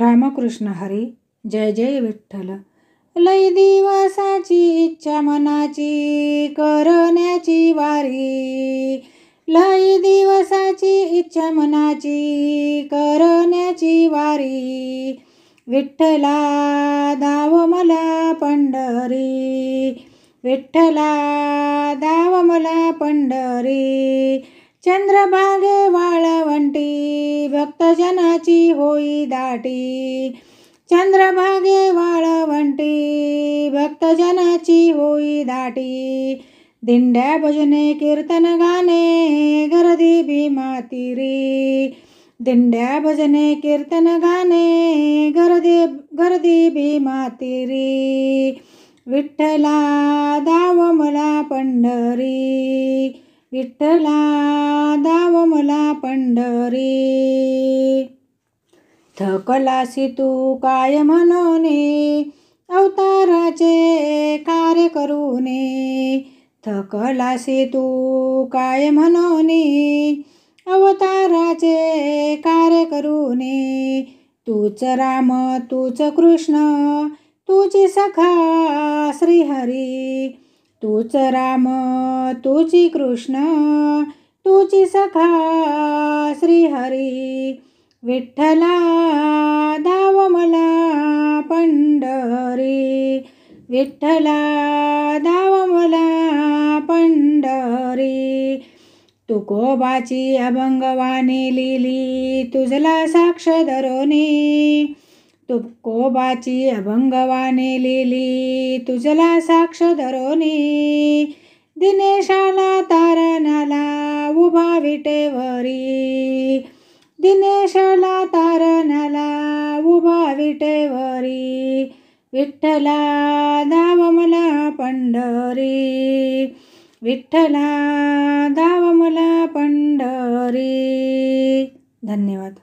रामकृष्ण हरी जय जय विठ्ठल लय दिवसाची इच्छा मनाची करण्याची वारी लय दिवसाची इच्छा मनाची करण्याची वारी विठ्ठला दाव मला पंढरी विठ्ठला दाव मला पंढरी चंद्रभागे वाळवंटी भक्तजनाची होई दाटी चंद्रभागे वाळवंटी भक्तजनाची होई दाटी दिंड्या भजने कीर्तन गाणे गर्दी भी मातीरी दिंड्या भजने कीर्तन गाणे गर्दी गर्दी भी तिरी विठ्ठला दाव मला पंढरी विठ्ठला दाव मला पंढरी थकलासी तू काय मनोने अवताराचे कार्य करूने थकलासी तू काय मनोने अवताराचे कार्य करूने तूच राम तूच कृष्ण तुझी सखा श्रीहरी तूच राम तुची कृष्ण तुची सखा श्रीहरी विठ्ठला दाव मला पंढरी विठ्ठला दाव मला पंढरी तुकोबाची अभंगवाने लिहिली तुझला साक्ष धरोनी कोबाची अभंगवाने लिहिली तुझला साक्ष धरोनी दिनेशाला तारणाला उभा विटेवरी दिनेशाला तारणाला उभा विटेवरी विठ्ठला दाव मला पंढरी विठ्ठला दावमला मला पंढरी धन्यवाद